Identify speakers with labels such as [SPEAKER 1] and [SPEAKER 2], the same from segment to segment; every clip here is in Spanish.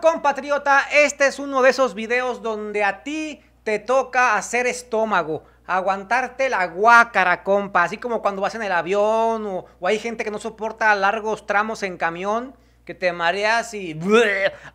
[SPEAKER 1] compatriota, este es uno de esos videos donde a ti te toca hacer estómago, aguantarte la guácara, compa, así como cuando vas en el avión o hay gente que no soporta largos tramos en camión, que te mareas y...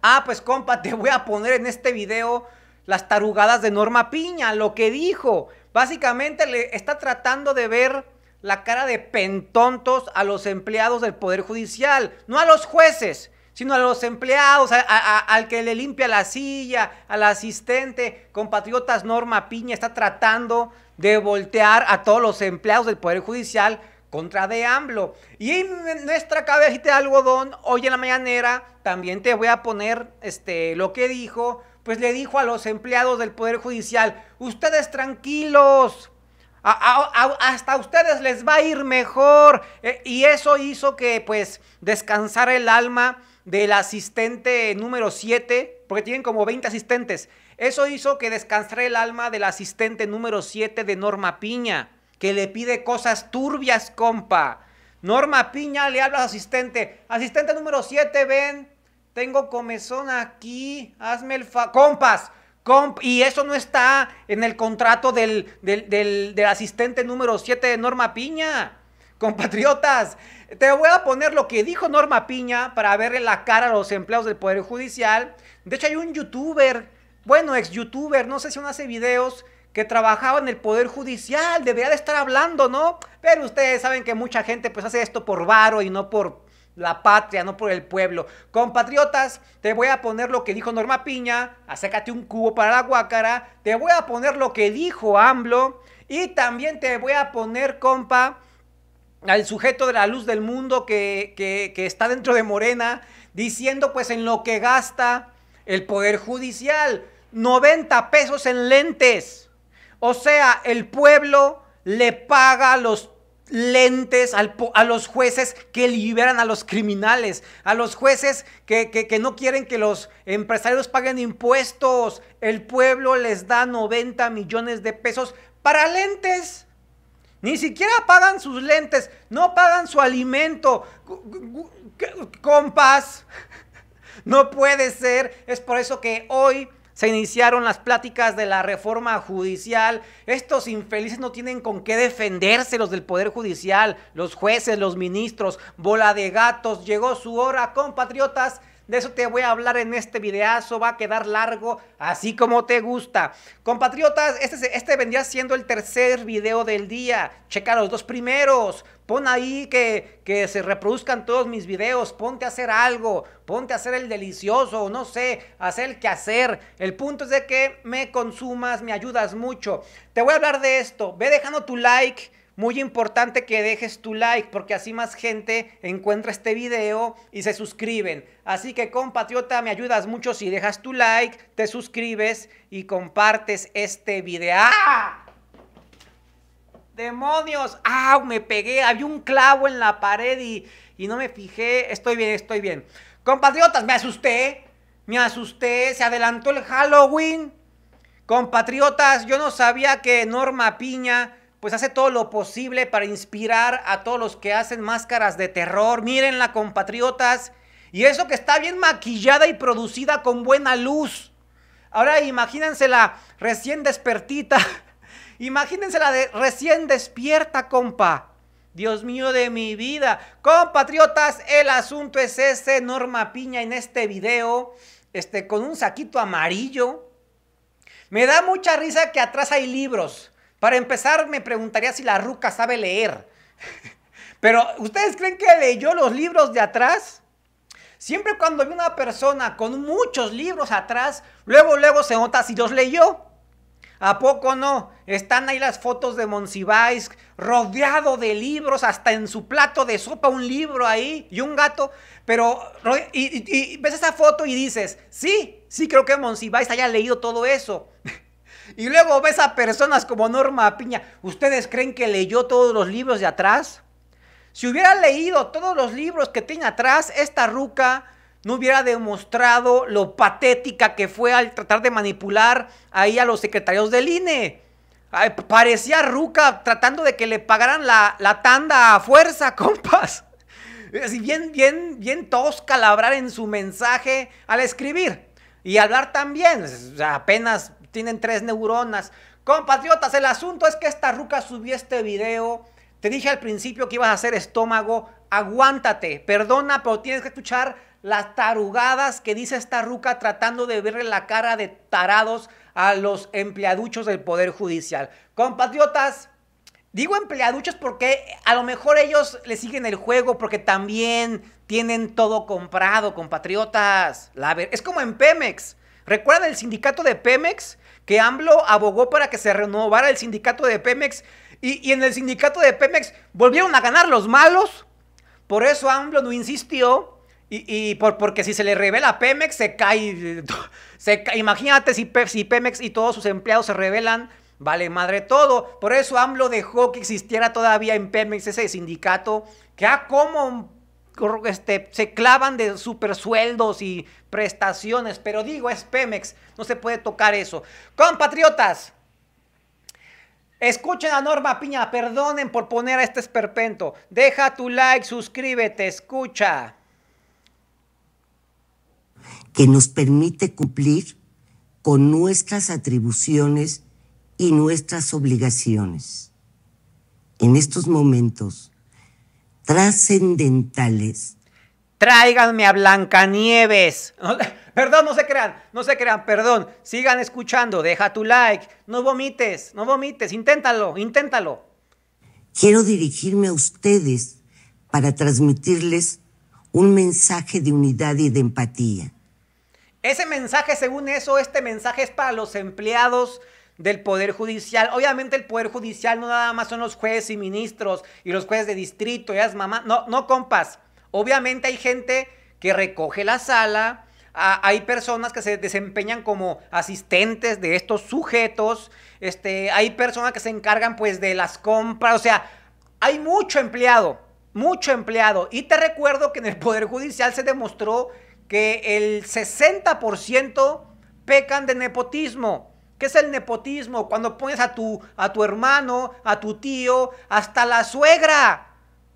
[SPEAKER 1] Ah, pues compa, te voy a poner en este video las tarugadas de Norma Piña, lo que dijo. Básicamente le está tratando de ver la cara de pentontos a los empleados del Poder Judicial, no a los jueces sino a los empleados, al que le limpia la silla, al asistente. Compatriotas Norma Piña está tratando de voltear a todos los empleados del Poder Judicial contra de AMLO. Y en nuestra cabecita de algodón, hoy en la mañanera, también te voy a poner este, lo que dijo, pues le dijo a los empleados del Poder Judicial, ustedes tranquilos, hasta ustedes les va a ir mejor. Eh, y eso hizo que pues descansara el alma del asistente número 7, porque tienen como 20 asistentes. Eso hizo que descansara el alma del asistente número 7 de Norma Piña, que le pide cosas turbias, compa. Norma Piña le habla a asistente. Asistente número 7, ven. Tengo comezón aquí. Hazme el fa. Compas. Comp y eso no está en el contrato del, del, del asistente número 7 de Norma Piña. Compatriotas, te voy a poner lo que dijo Norma Piña para verle la cara a los empleados del Poder Judicial. De hecho, hay un youtuber, bueno, ex youtuber, no sé si uno hace videos, que trabajaba en el Poder Judicial. Debería de estar hablando, ¿no? Pero ustedes saben que mucha gente pues hace esto por varo y no por la patria, no por el pueblo. Compatriotas, te voy a poner lo que dijo Norma Piña, acércate un cubo para la guácara, te voy a poner lo que dijo AMLO y también te voy a poner, compa, al sujeto de la luz del mundo que, está dentro de Morena, diciendo pues en lo que gasta el Poder Judicial, 90 pesos en lentes. O sea, el pueblo le paga los lentes a los jueces que liberan a los criminales, a los jueces que, que, no quieren que los empresarios paguen impuestos. El pueblo les da 90 millones de pesos para lentes. Ni siquiera pagan sus lentes, no pagan su alimento. Compas, no puede ser. Es por eso que hoy se iniciaron las pláticas de la reforma judicial. Estos infelices no tienen con qué defenderse los del Poder Judicial, los jueces, los ministros, bola de gatos. Llegó su hora, compatriotas. De eso te voy a hablar en este videazo, va a quedar largo, así como te gusta. Compatriotas, este, este vendría siendo el tercer video del día. Checa los dos primeros. Pon ahí que, que se reproduzcan todos mis videos, ponte a hacer algo, ponte a hacer el delicioso, no sé, hacer el hacer. El punto es de que me consumas, me ayudas mucho. Te voy a hablar de esto, ve dejando tu like, muy importante que dejes tu like porque así más gente encuentra este video y se suscriben. Así que compatriota, me ayudas mucho si dejas tu like, te suscribes y compartes este video. ¡Ah! ¡Demonios! ¡Ah! Me pegué, había un clavo en la pared y, y no me fijé. Estoy bien, estoy bien. Compatriotas, me asusté. Me asusté, se adelantó el Halloween. Compatriotas, yo no sabía que Norma Piña pues hace todo lo posible para inspirar a todos los que hacen máscaras de terror. Mírenla, compatriotas. Y eso que está bien maquillada y producida con buena luz. Ahora imagínensela recién despertita. Imagínensela de, recién despierta, compa. Dios mío de mi vida. Compatriotas, el asunto es ese. Norma Piña en este video, este, con un saquito amarillo. Me da mucha risa que atrás hay libros. Para empezar, me preguntaría si la ruca sabe leer. Pero, ¿ustedes creen que leyó los libros de atrás? Siempre cuando hay una persona con muchos libros atrás, luego, luego se nota si los leyó. ¿A poco no? Están ahí las fotos de Monsiváis, rodeado de libros, hasta en su plato de sopa un libro ahí y un gato. Pero, y, ves esa foto y dices, sí, sí creo que Monsiváis haya leído todo eso. Y luego ves a personas como Norma Piña. ¿Ustedes creen que leyó todos los libros de atrás? Si hubiera leído todos los libros que tiene atrás, esta ruca no hubiera demostrado lo patética que fue al tratar de manipular ahí a los secretarios del INE. parecía ruca tratando de que le pagaran la, tanda a fuerza, compas. Así bien, bien, bien tosca labrar en su mensaje al escribir. Y hablar también, apenas tienen tres neuronas. Compatriotas, el asunto es que esta ruca subió este video. Te dije al principio que ibas a hacer estómago. Aguántate, perdona, pero tienes que escuchar las tarugadas que dice esta ruca tratando de verle la cara de tarados a los empleaduchos del Poder Judicial. Compatriotas, digo empleaduchos porque a lo mejor ellos le siguen el juego porque también tienen todo comprado, compatriotas. La ver es como en Pemex. ¿Recuerdan el sindicato de Pemex? que AMLO abogó para que se renovara el sindicato de Pemex y, en el sindicato de Pemex volvieron a ganar los malos. Por eso AMLO no insistió y, por, porque si se le revela a Pemex, se cae. Se imagínate si, Pemex y todos sus empleados se revelan, vale madre todo. Por eso AMLO dejó que existiera todavía en Pemex ese sindicato que, ha ah, como este, se clavan de super sueldos y prestaciones, pero digo, es Pemex, no se puede tocar eso. Compatriotas, escuchen a Norma Piña, perdonen por poner a este esperpento. Deja tu like, suscríbete, escucha.
[SPEAKER 2] Que nos permite cumplir con nuestras atribuciones y nuestras obligaciones. En estos momentos, trascendentales.
[SPEAKER 1] Tráiganme a Blancanieves. Perdón, no se crean, no se crean, perdón. Sigan escuchando, deja tu like, no vomites, no vomites, inténtalo, inténtalo.
[SPEAKER 2] Quiero dirigirme a ustedes para transmitirles un mensaje de unidad y de empatía.
[SPEAKER 1] Ese mensaje, según eso, este mensaje es para los empleados del Poder Judicial. Obviamente el Poder Judicial no nada más son los jueces y ministros y los jueces de distrito y las No, no, compas. Obviamente hay gente que recoge la sala, hay personas que se desempeñan como asistentes de estos sujetos, este, hay personas que se encargan pues de las compras, o sea, hay mucho empleado, mucho empleado. Y te recuerdo que en el Poder Judicial se demostró que el 60% pecan de nepotismo. ¿Qué es el nepotismo? Cuando pones a tu, a tu hermano, a tu tío, hasta la suegra,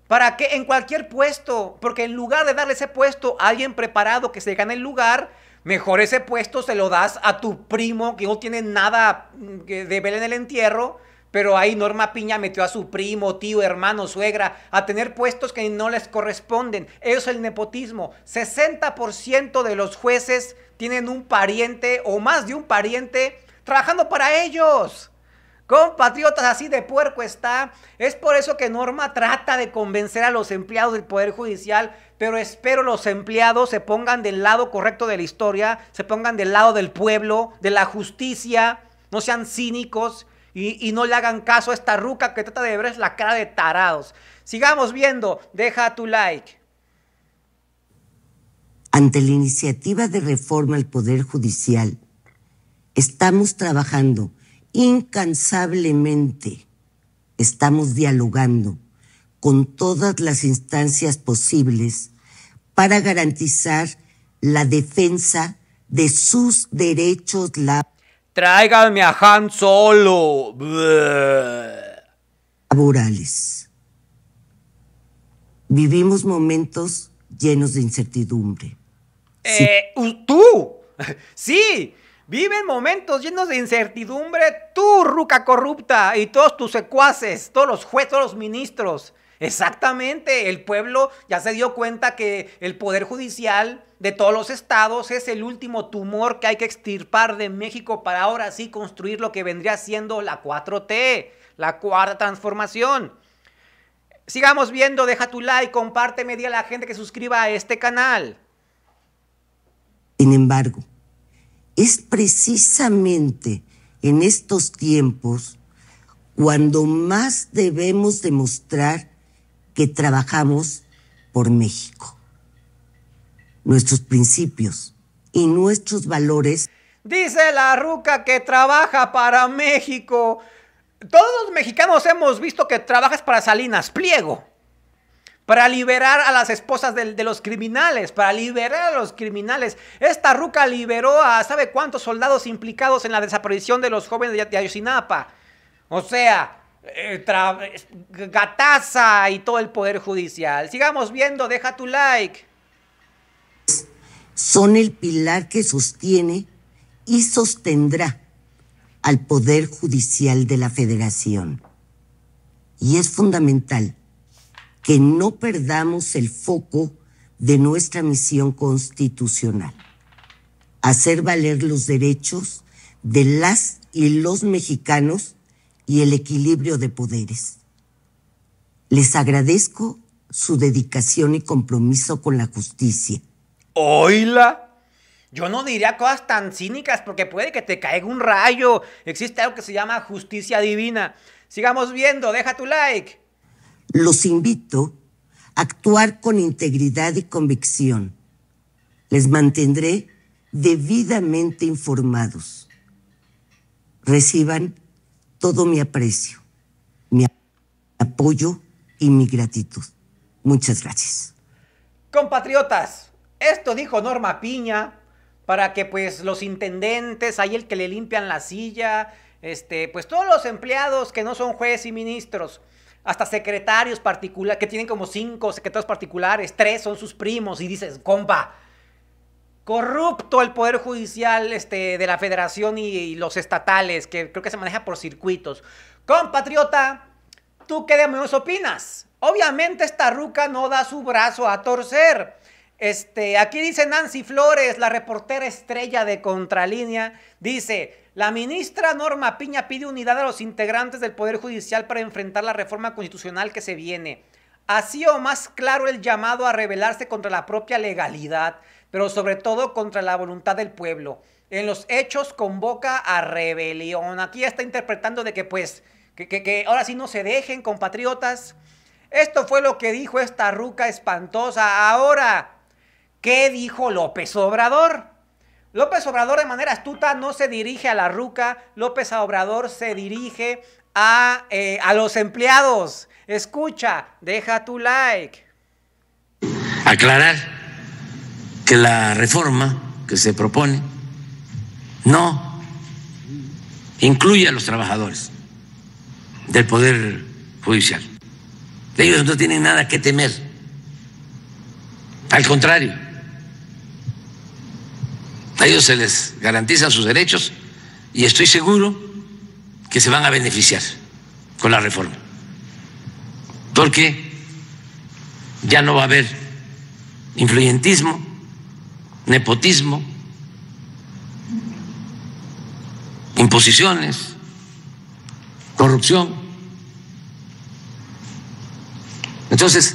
[SPEAKER 1] para que en cualquier puesto, porque en lugar de darle ese puesto a alguien preparado que se gane el lugar, mejor ese puesto se lo das a tu primo que no tiene nada mm, de ver en el entierro, pero ahí Norma Piña metió a su primo, tío, hermano, suegra, a tener puestos que no les corresponden. Eso es el nepotismo. 60% de los jueces tienen un pariente o más de un pariente trabajando para ellos. Compatriotas, así de puerco está. Es por eso que Norma trata de convencer a los empleados del Poder Judicial, pero espero los empleados se pongan del lado correcto de la historia, se pongan del lado del pueblo, de la justicia, no sean cínicos y, y no le hagan caso a esta ruca que trata de ver la cara de tarados. Sigamos viendo, deja tu like.
[SPEAKER 2] Ante la iniciativa de reforma al Poder Judicial, Estamos trabajando incansablemente, estamos dialogando con todas las instancias posibles para garantizar la defensa de sus derechos la
[SPEAKER 1] Tráigame a Han Solo. Laborales. Vivimos momentos llenos de incertidumbre. Eh, ¿Tú? Sí, Viven momentos llenos de incertidumbre, tú, ruca corrupta, y todos tus secuaces, todos los jueces, todos los ministros. Exactamente, el pueblo ya se dio cuenta que el poder judicial de todos los estados es el último tumor que hay que extirpar de México para ahora sí construir lo que vendría siendo la 4T, la cuarta transformación. Sigamos viendo, deja tu like, compárteme, di a la gente que suscriba a este canal.
[SPEAKER 2] Sin embargo, es precisamente en estos tiempos cuando más debemos demostrar que trabajamos por México. Nuestros principios y nuestros valores.
[SPEAKER 1] Dice la ruca que trabaja para México. Todos los mexicanos hemos visto que trabajas para Salinas Pliego para liberar a las esposas de, los criminales, para liberar a los criminales. Esta ruca liberó a sabe cuántos soldados implicados en la desaparición de los jóvenes de, de O sea, eh, gataza y todo el poder judicial. Sigamos viendo, deja tu like.
[SPEAKER 2] Son el pilar que sostiene y sostendrá al Poder Judicial de la Federación. Y es fundamental que no perdamos el foco de nuestra misión constitucional, hacer valer los derechos de las y los mexicanos y el equilibrio de poderes. Les agradezco su dedicación y compromiso con la justicia.
[SPEAKER 3] ¡Oila!
[SPEAKER 1] Yo no diría cosas tan cínicas porque puede que te caiga un rayo. Existe algo que se llama justicia divina. Sigamos viendo, deja tu like.
[SPEAKER 2] Los invito a actuar con integridad y convicción. Les mantendré debidamente informados. Reciban todo mi aprecio, mi apoyo y mi gratitud. Muchas gracias.
[SPEAKER 1] Compatriotas, esto dijo Norma Piña para que pues los intendentes, ahí el que le limpian la silla, este, pues todos los empleados que no son jueces y ministros, hasta secretarios particulares, que tienen como cinco secretarios particulares, tres son sus primos, y dices, compa, corrupto el Poder Judicial este, de la Federación y, los estatales, que creo que se maneja por circuitos. Compatriota, ¿tú qué menos opinas? Obviamente esta ruca no da su brazo a torcer. Este, aquí dice Nancy Flores, la reportera estrella de Contralínea, dice, la ministra Norma Piña pide unidad a los integrantes del Poder Judicial para enfrentar la reforma constitucional que se viene. Así o más claro el llamado a rebelarse contra la propia legalidad, pero sobre todo contra la voluntad del pueblo. En los hechos convoca a rebelión. Aquí está interpretando de que pues, que, que ahora sí no se dejen, compatriotas. Esto fue lo que dijo esta ruca espantosa. Ahora ¿Qué dijo López Obrador? López Obrador de manera astuta no se dirige a la ruca, López Obrador se dirige a, eh, a los empleados. Escucha, deja tu like.
[SPEAKER 4] Aclarar que la reforma que se propone no incluye a los trabajadores del Poder Judicial. Ellos no tienen nada que temer. Al contrario, a ellos se les garantizan sus derechos y estoy seguro que se van a beneficiar con la reforma, porque ya no va a haber influyentismo, nepotismo, imposiciones, corrupción. Entonces,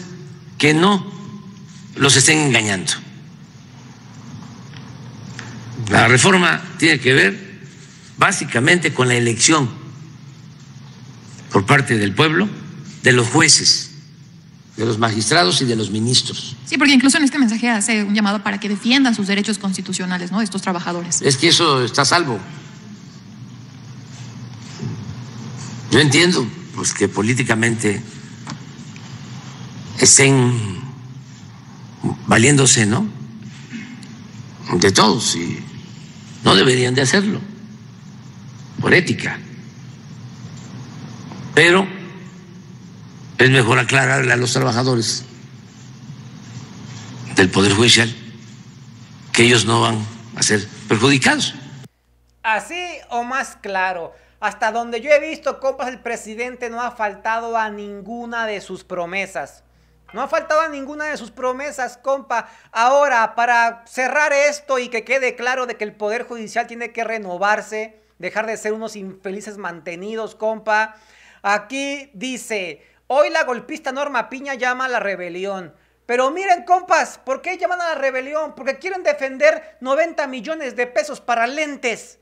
[SPEAKER 4] que no los estén engañando. La reforma tiene que ver básicamente con la elección por parte del pueblo de los jueces, de los magistrados y de los ministros.
[SPEAKER 1] Sí, porque incluso en este mensaje hace un llamado para que defiendan sus derechos constitucionales, ¿no? Estos trabajadores. Es
[SPEAKER 4] que eso está a salvo. Yo entiendo pues, que políticamente estén valiéndose, ¿no? De todos y no deberían de hacerlo, por ética. Pero es mejor aclararle a los trabajadores del Poder Judicial que ellos no van a ser perjudicados.
[SPEAKER 1] Así o más claro. Hasta donde yo he visto, compas, el presidente no ha faltado a ninguna de sus promesas. No ha faltado ninguna de sus promesas, compa. Ahora, para cerrar esto y que quede claro de que el Poder Judicial tiene que renovarse, dejar de ser unos infelices mantenidos, compa. Aquí dice, hoy la golpista Norma Piña llama a la rebelión. Pero miren, compas, ¿por qué llaman a la rebelión? Porque quieren defender 90 millones de pesos para lentes.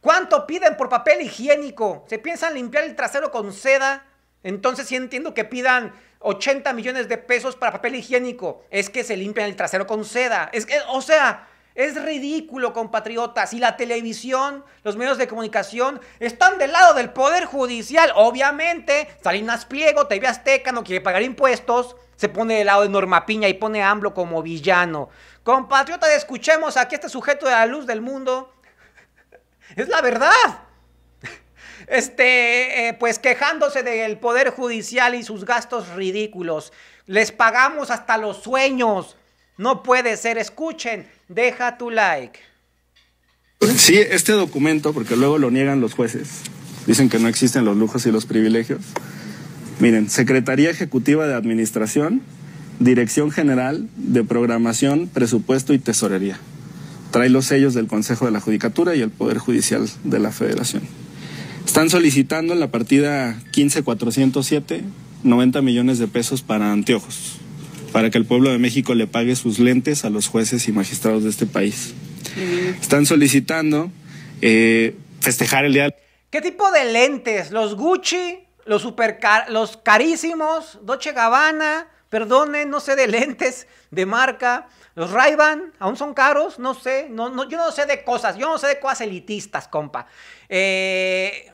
[SPEAKER 1] ¿Cuánto piden por papel higiénico? ¿Se piensan limpiar el trasero con seda? Entonces sí entiendo que pidan 80 millones de pesos para papel higiénico. Es que se limpian el trasero con seda. Es que, o sea, es ridículo, compatriotas. Y la televisión, los medios de comunicación, están del lado del Poder Judicial. Obviamente, Salinas Pliego, TV Azteca, no quiere pagar impuestos. Se pone del lado de Norma Piña y pone a AMLO como villano. Compatriotas, escuchemos aquí a este sujeto de la luz del mundo. es la verdad este, eh, pues quejándose del Poder Judicial y sus gastos ridículos. Les pagamos hasta los sueños. No puede ser. Escuchen, deja tu like.
[SPEAKER 3] Sí, este documento, porque luego lo niegan los jueces. Dicen que no existen los lujos y los privilegios. Miren, Secretaría Ejecutiva de Administración, Dirección General de Programación, Presupuesto y Tesorería. Trae los sellos del Consejo de la Judicatura y el Poder Judicial de la Federación. Están solicitando en la partida 15407 90 millones de pesos para anteojos, para que el pueblo de México le pague sus lentes a los jueces y magistrados de este país. Están solicitando eh, festejar el día.
[SPEAKER 1] ¿Qué tipo de lentes? Los Gucci, los super los carísimos, ¿Doche Gabbana, Perdone, no sé de lentes de marca. Los ray aún son caros, no sé, no, yo no sé de cosas, yo no sé de cosas elitistas, compa. Eh,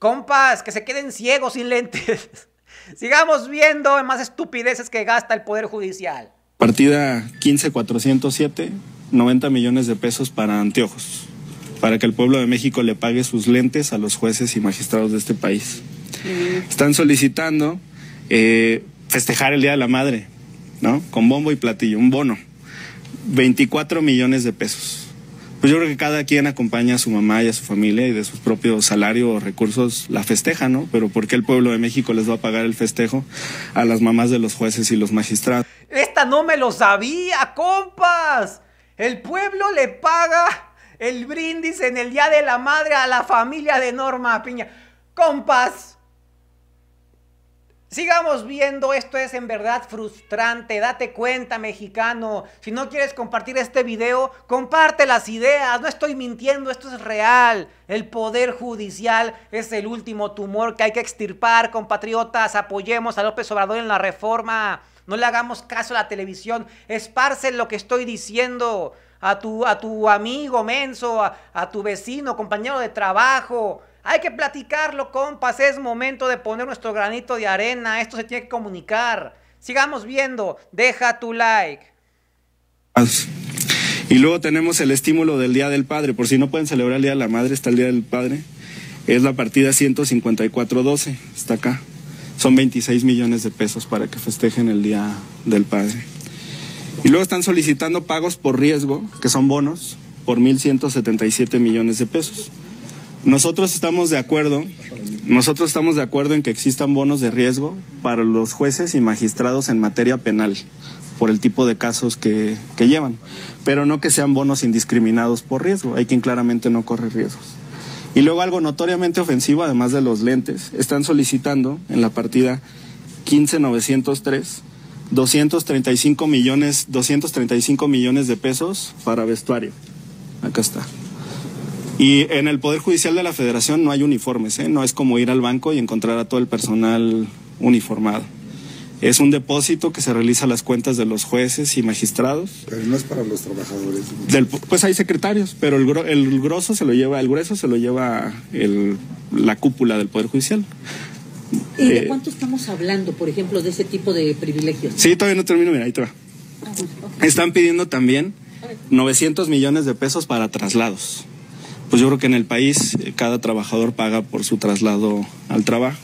[SPEAKER 1] Compas, que se queden ciegos sin lentes. Sigamos viendo más estupideces que gasta el Poder Judicial.
[SPEAKER 3] Partida 15407, 90 millones de pesos para anteojos, para que el pueblo de México le pague sus lentes a los jueces y magistrados de este país. Mm. Están solicitando eh, festejar el Día de la Madre, ¿no? Con bombo y platillo, un bono. 24 millones de pesos pues yo creo que cada quien acompaña a su mamá y a su familia y de su propio salario o recursos la festeja, ¿no? Pero ¿por qué el pueblo de México les va a pagar el festejo a las mamás de los jueces y los magistrados?
[SPEAKER 1] Esta no me lo sabía, compas. El pueblo le paga el brindis en el Día de la Madre a la familia de Norma Piña. Compas, Sigamos viendo, esto es en verdad frustrante, date cuenta mexicano, si no quieres compartir este video, comparte las ideas, no estoy mintiendo, esto es real, el poder judicial es el último tumor que hay que extirpar, compatriotas, apoyemos a López Obrador en la reforma, no le hagamos caso a la televisión, esparce lo que estoy diciendo a tu, a tu amigo menso, a, a tu vecino, compañero de trabajo, hay que platicarlo, compas. Es momento de poner nuestro granito de arena. Esto se tiene que comunicar. Sigamos viendo. Deja tu like.
[SPEAKER 3] Y luego tenemos el estímulo del Día del Padre. Por si no pueden celebrar el Día de la Madre, está el Día del Padre. Es la partida 154.12. Está acá. Son 26 millones de pesos para que festejen el Día del Padre. Y luego están solicitando pagos por riesgo, que son bonos, por 1.177 millones de pesos. Nosotros estamos de acuerdo, nosotros estamos de acuerdo en que existan bonos de riesgo para los jueces y magistrados en materia penal por el tipo de casos que, llevan, pero no que sean bonos indiscriminados por riesgo. Hay quien claramente no corre riesgos. Y luego algo notoriamente ofensivo, además de los lentes, están solicitando en la partida 15903 235 millones, 235 millones de pesos para vestuario. Acá está. Y en el Poder Judicial de la Federación no hay uniformes, ¿eh? no es como ir al banco y encontrar a todo el personal uniformado. Es un depósito que se realiza a las cuentas de los jueces y magistrados. Pero no es para los trabajadores. pues hay secretarios, pero el, el, grosso se lo lleva, el grueso se lo lleva la cúpula del Poder Judicial.
[SPEAKER 1] ¿Y de eh, cuánto estamos hablando, por ejemplo, de ese tipo de privilegios?
[SPEAKER 3] Sí, todavía no termino, mira, ahí te va.
[SPEAKER 1] Ah,
[SPEAKER 3] Están pidiendo también 900 millones de pesos para traslados pues yo creo que en el país eh, cada trabajador paga por su traslado al trabajo.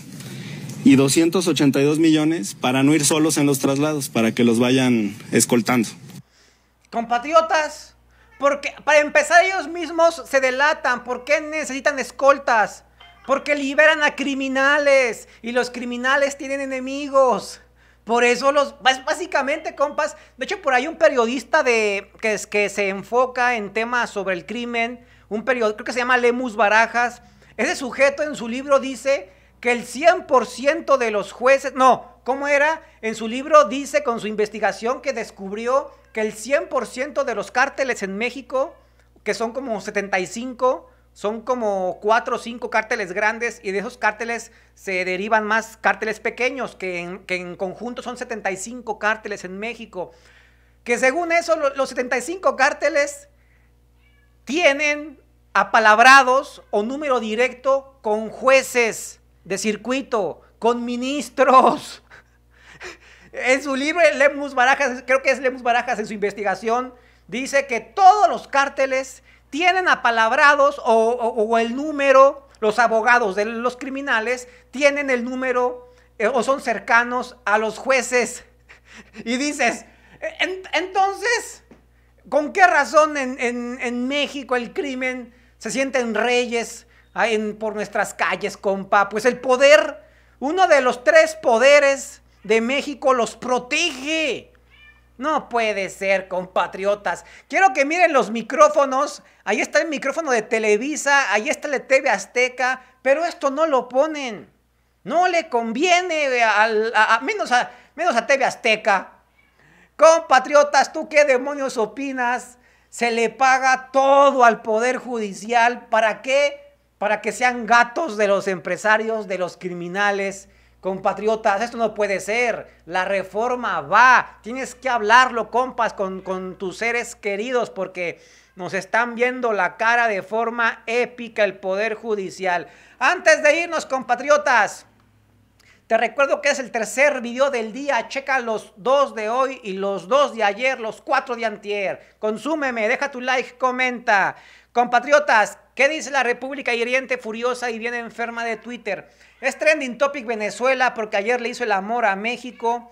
[SPEAKER 3] Y 282 millones para no ir solos en los traslados, para que los vayan escoltando.
[SPEAKER 1] Compatriotas, porque para empezar ellos mismos se delatan, ¿por qué necesitan escoltas? Porque liberan a criminales y los criminales tienen enemigos. Por eso los... Básicamente, compas. De hecho, por ahí un periodista de, que, que se enfoca en temas sobre el crimen un periódico que se llama Lemus Barajas. Ese sujeto en su libro dice que el 100% de los jueces, no, ¿cómo era? En su libro dice con su investigación que descubrió que el 100% de los cárteles en México, que son como 75, son como 4 o 5 cárteles grandes y de esos cárteles se derivan más cárteles pequeños, que en, conjunto son 75 cárteles en México. Que según eso, los 75 cárteles tienen apalabrados o número directo con jueces de circuito, con ministros. En su libro, Lemus Barajas, creo que es Lemus Barajas en su investigación, dice que todos los cárteles tienen apalabrados o, el número, los abogados de los criminales tienen el número eh, o son cercanos a los jueces. Y dices, entonces, ¿Con qué razón en, México el crimen se sienten reyes ah, por nuestras calles, compa? Pues el poder, uno de los tres poderes de México los protege. No puede ser, compatriotas. Quiero que miren los micrófonos. Ahí está el micrófono de Televisa, ahí está el TV Azteca, pero esto no lo ponen. No le conviene, al, menos, a, menos a TV Azteca. Compatriotas, ¿tú qué demonios opinas? Se le paga todo al Poder Judicial. ¿Para qué? Para que sean gatos de los empresarios, de los criminales. Compatriotas, esto no puede ser. La reforma va. Tienes que hablarlo, compas, con, con tus seres queridos, porque nos están viendo la cara de forma épica el Poder Judicial. Antes de irnos, compatriotas, te recuerdo que es el tercer video del día. Checa los dos de hoy y los dos de ayer, los cuatro de antier. Consúmeme, deja tu like, comenta. Compatriotas, ¿qué dice la República hiriente, furiosa y bien enferma de Twitter? Es trending topic Venezuela porque ayer le hizo el amor a México.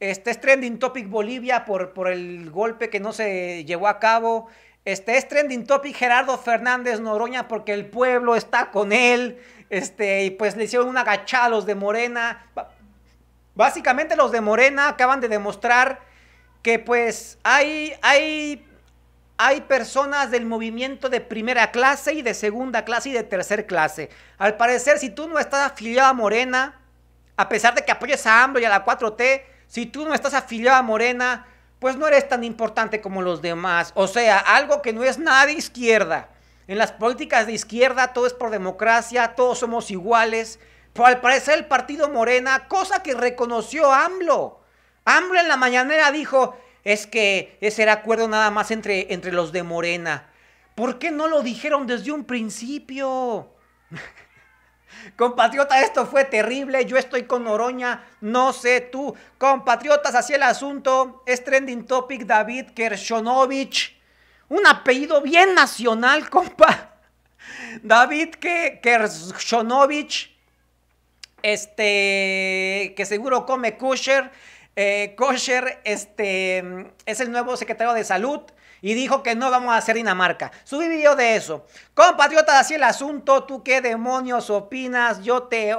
[SPEAKER 1] Este es trending topic Bolivia por, por el golpe que no se llevó a cabo. Este es trending topic Gerardo Fernández Noroña porque el pueblo está con él. Este, y pues le hicieron una gachada a los de Morena. Básicamente los de Morena acaban de demostrar que pues hay, hay, hay personas del movimiento de primera clase y de segunda clase y de tercera clase. Al parecer, si tú no estás afiliado a Morena, a pesar de que apoyes a AMLO y a la 4T, si tú no estás afiliado a Morena, pues no eres tan importante como los demás. O sea, algo que no es nada de izquierda. En las políticas de izquierda todo es por democracia, todos somos iguales. al parecer el partido Morena, cosa que reconoció AMLO. AMLO en la mañanera dijo, es que ese era acuerdo nada más entre, entre los de Morena. ¿Por qué no lo dijeron desde un principio? Compatriota, esto fue terrible. Yo estoy con oroña no sé tú. Compatriotas, así el asunto. Es trending topic David Kershonovich. Un apellido bien nacional, compa. David Kershonovich. Este, que seguro come kosher. Eh, kosher, este, es el nuevo secretario de salud y dijo que no vamos a hacer Dinamarca. Subí video de eso. Compatriotas, así el asunto. ¿Tú qué demonios opinas? Yo te,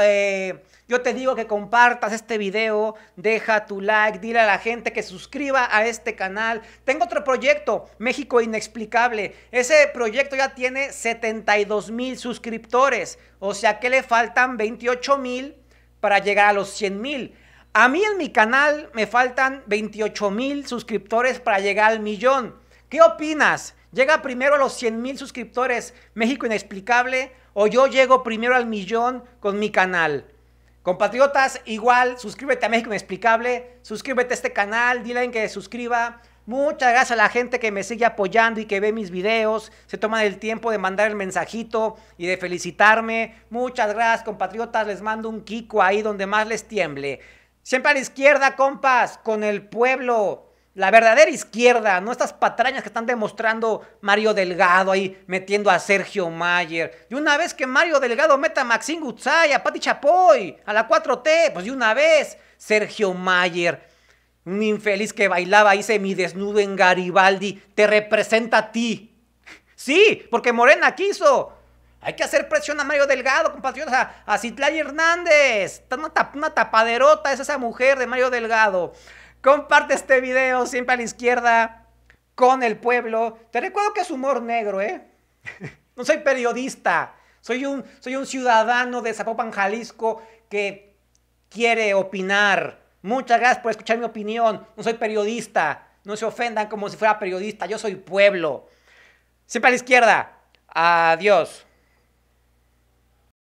[SPEAKER 1] eh, yo te digo que compartas este video. Deja tu like. Dile a la gente que suscriba a este canal. Tengo otro proyecto, México Inexplicable. Ese proyecto ya tiene 72 mil suscriptores. O sea que le faltan 28 mil para llegar a los 100 mil. A mí en mi canal me faltan 28 mil suscriptores para llegar al millón. ¿Qué opinas? ¿Llega primero a los 100 mil suscriptores México Inexplicable o yo llego primero al millón con mi canal? Compatriotas, igual, suscríbete a México Inexplicable, suscríbete a este canal, dile en que se suscriba. Muchas gracias a la gente que me sigue apoyando y que ve mis videos, se toman el tiempo de mandar el mensajito y de felicitarme. Muchas gracias, compatriotas, les mando un kiko ahí donde más les tiemble. Siempre a la izquierda, compas, con el pueblo. La verdadera izquierda, no estas patrañas que están demostrando Mario Delgado ahí metiendo a Sergio Mayer. Y una vez que Mario Delgado meta a Maxine Gutzay, a Pati Chapoy, a la 4T, pues de una vez Sergio Mayer, un infeliz que bailaba mi desnudo en Garibaldi, te representa a ti. Sí, porque Morena quiso. Hay que hacer presión a Mario Delgado, compatriota, a, a Hernández. una, tapaderota, es esa mujer de Mario Delgado. Comparte este video siempre a la izquierda con el pueblo. Te recuerdo que es humor negro, ¿eh? no soy periodista. Soy un, soy un ciudadano de Zapopan, Jalisco, que quiere opinar. Muchas gracias por escuchar mi opinión. No soy periodista. No se ofendan como si fuera periodista. Yo soy
[SPEAKER 3] pueblo. Siempre a la izquierda. Adiós.